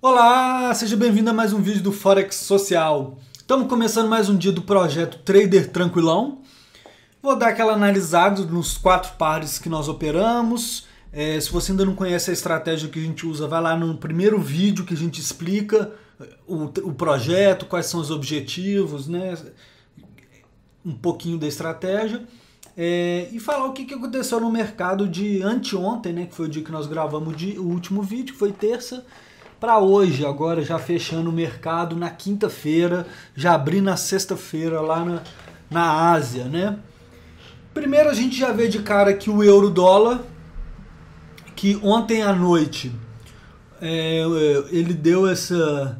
Olá, seja bem-vindo a mais um vídeo do Forex Social. Estamos começando mais um dia do projeto Trader Tranquilão. Vou dar aquela analisada nos quatro pares que nós operamos. É, se você ainda não conhece a estratégia que a gente usa, vai lá no primeiro vídeo que a gente explica é, o, o projeto, quais são os objetivos, né? um pouquinho da estratégia. É, e falar o que, que aconteceu no mercado de anteontem, né? que foi o dia que nós gravamos o último vídeo, que foi terça para hoje, agora já fechando o mercado na quinta-feira, já abri na sexta-feira lá na, na Ásia, né? Primeiro a gente já vê de cara que o euro dólar, que ontem à noite é, ele deu essa,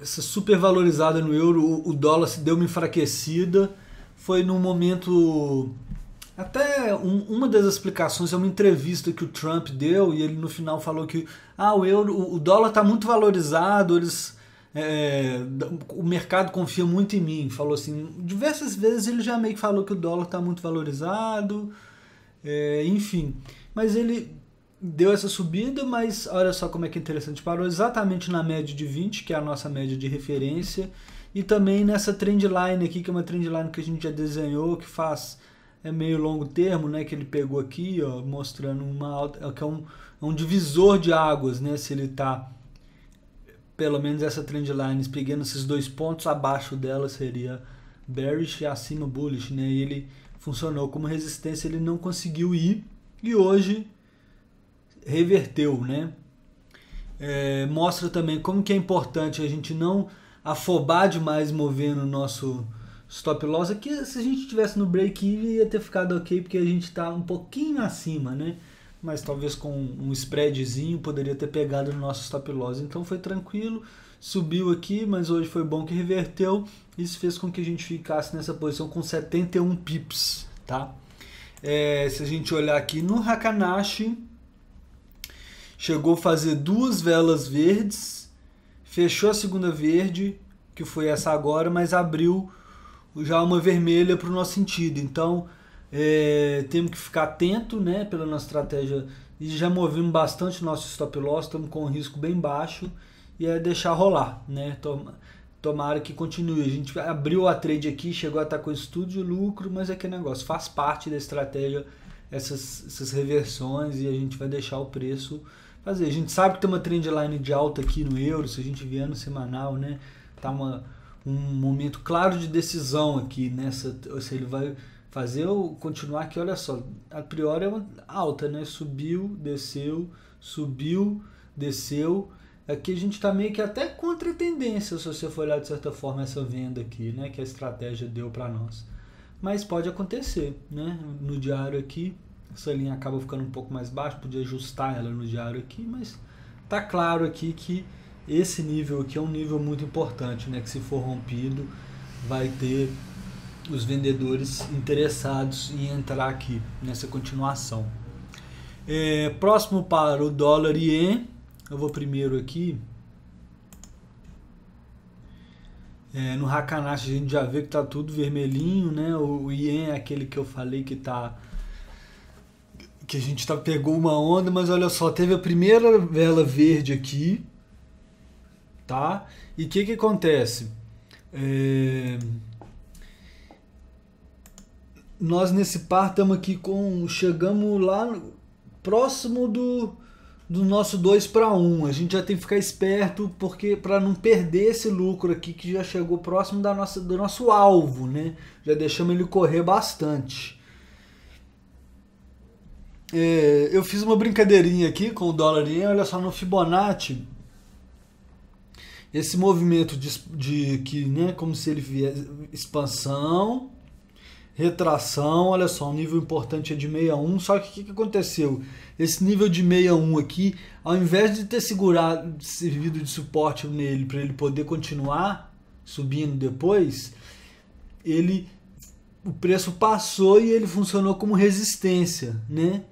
essa supervalorizada no euro, o, o dólar se deu uma enfraquecida, foi num momento até um, uma das explicações é uma entrevista que o Trump deu e ele no final falou que ah, o, euro, o dólar está muito valorizado, eles, é, o mercado confia muito em mim. Falou assim, diversas vezes ele já meio que falou que o dólar está muito valorizado, é, enfim. Mas ele deu essa subida, mas olha só como é que é interessante, parou exatamente na média de 20, que é a nossa média de referência, e também nessa trendline aqui, que é uma trendline que a gente já desenhou, que faz é meio longo termo, né, que ele pegou aqui, ó, mostrando uma alta, é que é um, é um divisor de águas, né, se ele está pelo menos essa trend line pegando esses dois pontos abaixo dela seria bearish e acima bullish, né? E ele funcionou como resistência, ele não conseguiu ir e hoje reverteu, né? É, mostra também como que é importante a gente não afobar demais movendo o nosso stop loss aqui, se a gente tivesse no break-even ia ter ficado ok, porque a gente está um pouquinho acima, né? Mas talvez com um spreadzinho poderia ter pegado no nosso stop loss. Então foi tranquilo, subiu aqui, mas hoje foi bom que reverteu. Isso fez com que a gente ficasse nessa posição com 71 pips, tá? É, se a gente olhar aqui no Hakanashi, chegou a fazer duas velas verdes, fechou a segunda verde, que foi essa agora, mas abriu já uma vermelha para o nosso sentido. Então, é, temos que ficar atento né, pela nossa estratégia. E já movemos bastante o nosso stop loss, estamos com um risco bem baixo. E é deixar rolar, né? Toma, tomara que continue. A gente abriu a trade aqui, chegou a estar com estudo de lucro, mas é que negócio, faz parte da estratégia essas, essas reversões e a gente vai deixar o preço fazer. A gente sabe que tem uma trendline de alta aqui no euro, se a gente vier no semanal, né? Tá uma um momento claro de decisão aqui nessa, né? ou se ele vai fazer ou continuar que olha só, a priori é uma alta, né? Subiu, desceu, subiu, desceu. Aqui a gente está meio que até contra a tendência, se você for olhar de certa forma essa venda aqui, né, que a estratégia deu para nós. Mas pode acontecer, né? No diário aqui, essa linha acaba ficando um pouco mais baixa, podia ajustar ela no diário aqui, mas tá claro aqui que esse nível aqui é um nível muito importante, né? Que se for rompido, vai ter os vendedores interessados em entrar aqui nessa continuação. É, próximo para o dólar e ien, eu vou primeiro aqui. É, no Hakanashi a gente já vê que tá tudo vermelhinho, né? O, o ien é aquele que eu falei que tá que a gente tá, pegou uma onda, mas olha só, teve a primeira vela verde aqui, tá? E o que, que acontece? É... Nós nesse par estamos aqui com. Chegamos lá no... próximo do, do nosso 2 para 1. A gente já tem que ficar esperto porque para não perder esse lucro aqui que já chegou próximo da nossa, do nosso alvo, né? Já deixamos ele correr bastante. É... eu fiz uma brincadeirinha aqui com o dólar e olha só no Fibonacci esse movimento de, de que, né, como se ele viesse expansão, retração, olha só, um nível importante é de 61, só que o que, que, aconteceu? Esse nível de 61 aqui, ao invés de ter segurado, servido de suporte nele para ele poder continuar subindo depois, ele o preço passou e ele funcionou como resistência, né?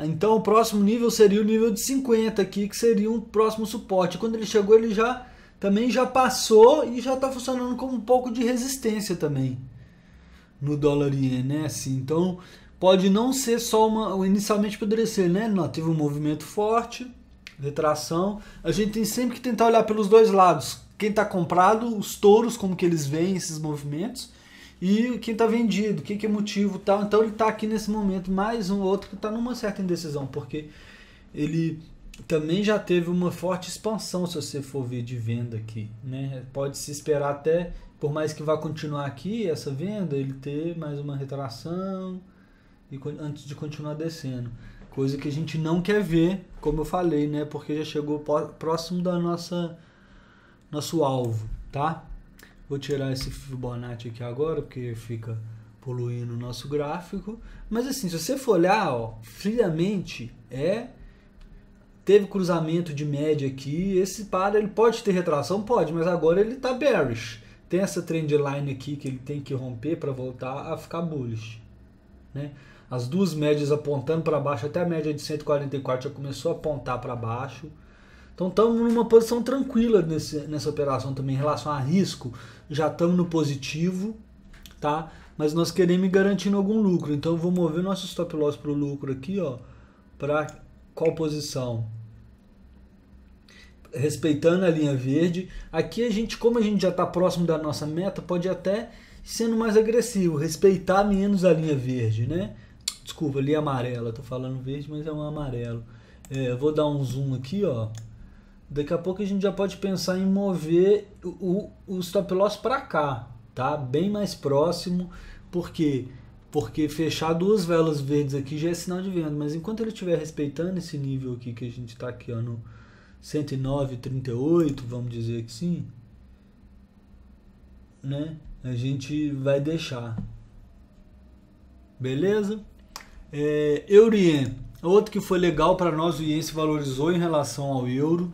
Então o próximo nível seria o nível de 50 aqui, que seria um próximo suporte. Quando ele chegou, ele já também já passou e já está funcionando como um pouco de resistência também no dólar iene, né? Assim, então pode não ser só uma inicialmente poderia ser, né? Não, teve um movimento forte, retração. A gente tem sempre que tentar olhar pelos dois lados. Quem está comprado, os touros como que eles veem esses movimentos e quem está vendido, o que, que é motivo, tal. Então ele está aqui nesse momento mais um outro que está numa certa indecisão, porque ele também já teve uma forte expansão se você for ver de venda aqui, né? Pode se esperar até, por mais que vá continuar aqui essa venda, ele ter mais uma retração e antes de continuar descendo. Coisa que a gente não quer ver, como eu falei, né? Porque já chegou próximo da nossa nosso alvo, tá? Vou tirar esse Fibonacci aqui agora, porque fica poluindo o nosso gráfico. Mas assim, se você for olhar, ó, friamente, é teve cruzamento de média aqui, esse par ele pode ter retração? Pode, mas agora ele está bearish. Tem essa trend line aqui que ele tem que romper para voltar a ficar bullish. Né? As duas médias apontando para baixo, até a média de 144 já começou a apontar para baixo. Então estamos numa posição tranquila nesse, nessa operação também em relação a risco. Já estamos no positivo, tá? Mas nós queremos ir garantindo algum lucro. Então eu vou mover nosso stop loss para o lucro aqui, ó, para qual posição? Respeitando a linha verde. Aqui a gente, como a gente já está próximo da nossa meta, pode até sendo mais agressivo, respeitar menos a linha verde, né? Desculpa, linha é amarela, tô falando verde, mas é um amarelo. É, vou dar um zoom aqui, ó. Daqui a pouco a gente já pode pensar em mover o, o stop loss para cá, tá? Bem mais próximo, porque porque fechar duas velas verdes aqui já é sinal de venda, mas enquanto ele estiver respeitando esse nível aqui que a gente está aqui ó, no 109,38, vamos dizer que sim, né? A gente vai deixar. Beleza? É, Eurien, outro que foi legal para nós, o Ien se valorizou em relação ao euro,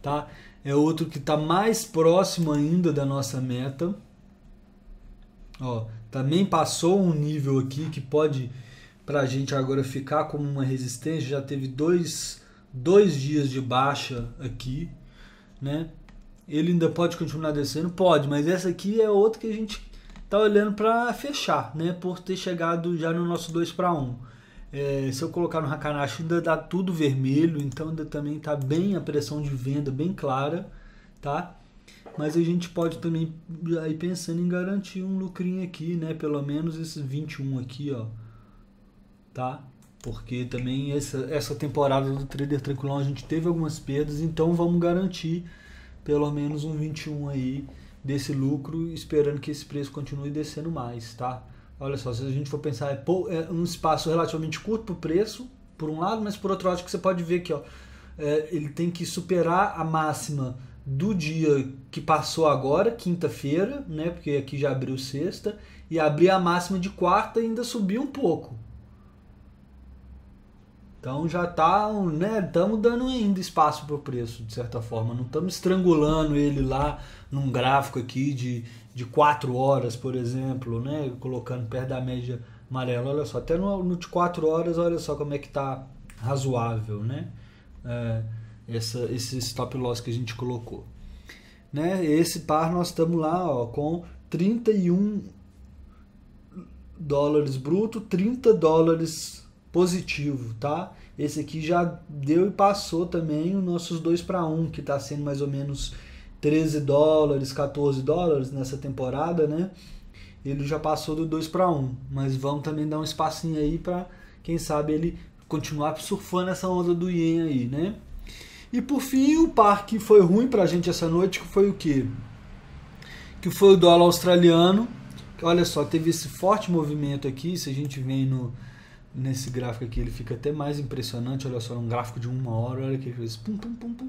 tá? É outro que está mais próximo ainda da nossa meta. Ó, também passou um nível aqui que pode para a gente agora ficar como uma resistência. Já teve dois, dois dias de baixa aqui, né? Ele ainda pode continuar descendo? Pode, mas essa aqui é outra que a gente tá olhando para fechar, né? Por ter chegado já no nosso 2 para 1. É, se eu colocar no Hakanashi ainda dá tudo vermelho, então ainda também tá bem a pressão de venda bem clara, tá? Mas a gente pode também ir pensando em garantir um lucrinho aqui, né? Pelo menos esses 21 aqui, ó. Tá? Porque também essa, essa temporada do Trader Tranquilão a gente teve algumas perdas, então vamos garantir pelo menos um 21 aí desse lucro, esperando que esse preço continue descendo mais, tá? Olha só, se a gente for pensar, é, é um espaço relativamente curto para o preço, por um lado, mas por outro lado que você pode ver que ó, é, ele tem que superar a máxima do dia que passou agora, quinta-feira, né? Porque aqui já abriu sexta, e abrir a máxima de quarta e ainda subiu um pouco. Então já tá, né, estamos dando ainda espaço para o preço, de certa forma. Não estamos estrangulando ele lá num gráfico aqui de, de quatro horas, por exemplo, né, colocando perto da média amarela. Olha só, até no, no de quatro horas, olha só como é que tá razoável, né? É, essa, esse stop loss que a gente colocou. Né? Esse par nós estamos lá ó, com 31 dólares bruto, 30 dólares positivo, tá? Esse aqui já deu e passou também os nossos 2 para 1, que está sendo mais ou menos 13 dólares, 14 dólares nessa temporada, né? Ele já passou do 2 para 1, mas vamos também dar um espacinho aí para quem sabe ele continuar surfando essa onda do ien aí, né? E por fim, o par que foi ruim para a gente essa noite, que foi o quê? Que foi o dólar australiano. Olha só, teve esse forte movimento aqui. Se a gente vem no, nesse gráfico aqui, ele fica até mais impressionante. Olha só, um gráfico de uma hora, olha que fez pum, pum, pum, pum.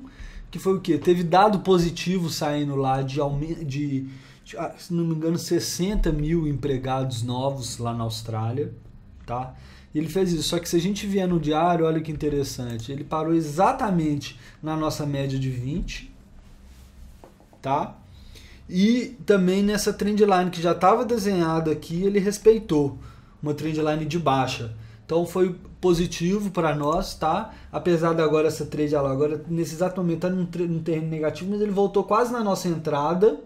Que foi o quê? Teve dado positivo saindo lá de, de, de ah, se não me engano, 60 mil empregados novos lá na Austrália, tá? Ele fez isso. Só que se a gente vier no diário, olha que interessante. Ele parou exatamente na nossa média de 20. Tá? E também nessa trendline que já estava desenhada aqui, ele respeitou uma trendline de baixa. Então foi positivo para nós, tá? Apesar de agora essa trade agora nesse exato momento tá num, num terreno negativo, mas ele voltou quase na nossa entrada.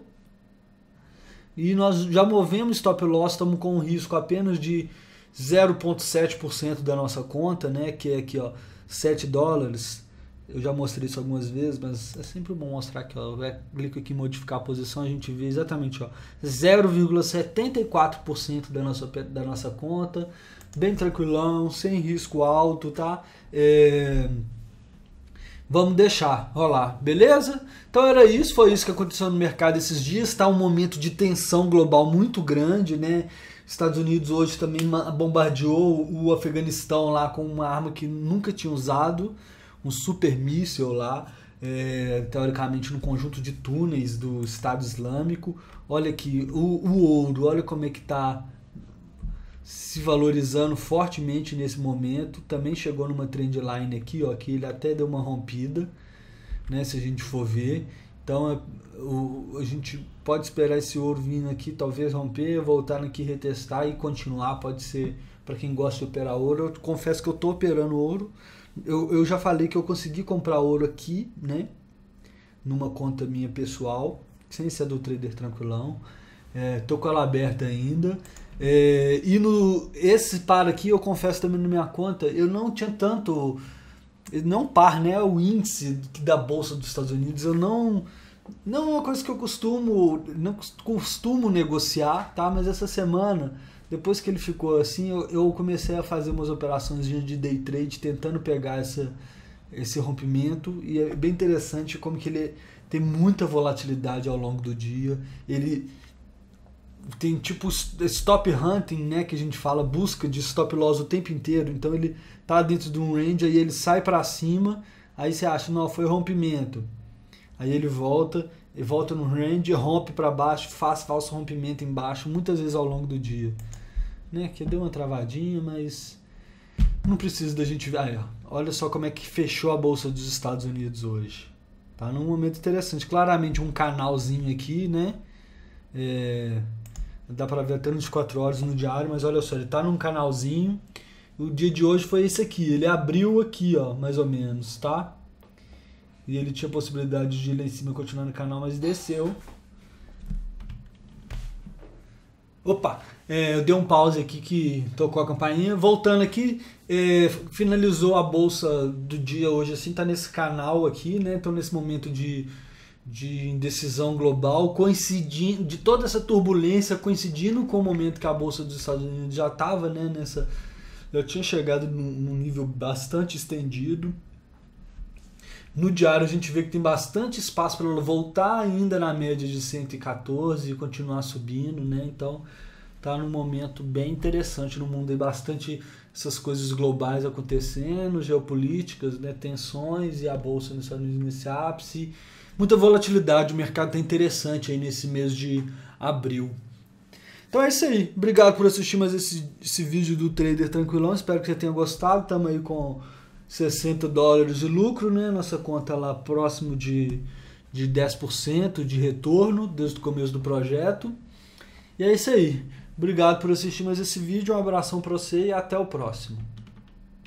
E nós já movemos stop loss, estamos com um risco apenas de 0,7% da nossa conta, né? Que é aqui, ó, 7 dólares. Eu já mostrei isso algumas vezes, mas é sempre bom mostrar aqui, ó. Eu é clico aqui em modificar a posição, a gente vê exatamente, ó, 0,74% da nossa, da nossa conta. Bem tranquilão, sem risco alto, tá? É vamos deixar rolar, beleza? Então era isso, foi isso que aconteceu no mercado esses dias. Está um momento de tensão global muito grande, né? Estados Unidos hoje também bombardeou o Afeganistão lá com uma arma que nunca tinha usado, um super míssil lá, é, teoricamente no conjunto de túneis do Estado Islâmico. Olha aqui, o, o ouro, olha como é que está se valorizando fortemente nesse momento. Também chegou numa trendline aqui, ó, que ele até deu uma rompida, né, se a gente for ver. Então é, o, a gente pode esperar esse ouro vindo aqui, talvez romper, voltar aqui, retestar e continuar. Pode ser para quem gosta de operar ouro. Eu confesso que eu estou operando ouro. Eu, eu já falei que eu consegui comprar ouro aqui, né? Numa conta minha pessoal, sem ser do trader tranquilão. É, tô com ela aberta ainda. É, e no esse para aqui, eu confesso também na minha conta, eu não tinha tanto não par, né? O índice da bolsa dos Estados Unidos, eu não não é uma coisa que eu costumo não costumo negociar, tá? Mas essa semana, depois que ele ficou assim, eu, eu comecei a fazer umas operações de day trade tentando pegar essa esse rompimento e é bem interessante como que ele tem muita volatilidade ao longo do dia. Ele tem tipo stop hunting, né, que a gente fala, busca de stop loss o tempo inteiro. Então ele tá dentro de um range, aí ele sai para cima, aí você acha, não, foi rompimento. Aí ele volta, e volta no range, rompe para baixo, faz falso rompimento embaixo, muitas vezes ao longo do dia. Né, que deu uma travadinha, mas não precisa da gente ver. olha só como é que fechou a bolsa dos Estados Unidos hoje. Tá num momento interessante. Claramente um canalzinho aqui, né? É, dá para ver até nos 4 horas no diário, mas olha só, ele tá num canalzinho. O dia de hoje foi esse aqui, ele abriu aqui, ó, mais ou menos, tá? E ele tinha possibilidade de ir lá em cima e continuar no canal, mas desceu. Opa, é, eu dei um pause aqui que tocou a campainha. Voltando aqui, é, finalizou a bolsa do dia hoje, assim, tá nesse canal aqui, né? Então nesse momento de de indecisão global, coincidindo, de toda essa turbulência coincidindo com o momento que a Bolsa dos Estados Unidos já estava né, nessa. Já tinha chegado num, nível bastante estendido. No diário a gente vê que tem bastante espaço para ela voltar ainda na média de 114 e continuar subindo, né? Então tá num momento bem interessante no mundo, e bastante essas coisas globais acontecendo, geopolíticas, né? tensões e a bolsa nos Estados Unidos nesse ápice muita volatilidade, o mercado está interessante aí nesse mês de abril. Então é isso aí. Obrigado por assistir mais esse, esse vídeo do Trader Tranquilão. Espero que você tenha gostado. Estamos aí com 60 dólares de lucro, né? Nossa conta lá próximo de, de 10% de retorno desde o começo do projeto. E é isso aí. Obrigado por assistir mais esse vídeo. Um abração para você e até o próximo.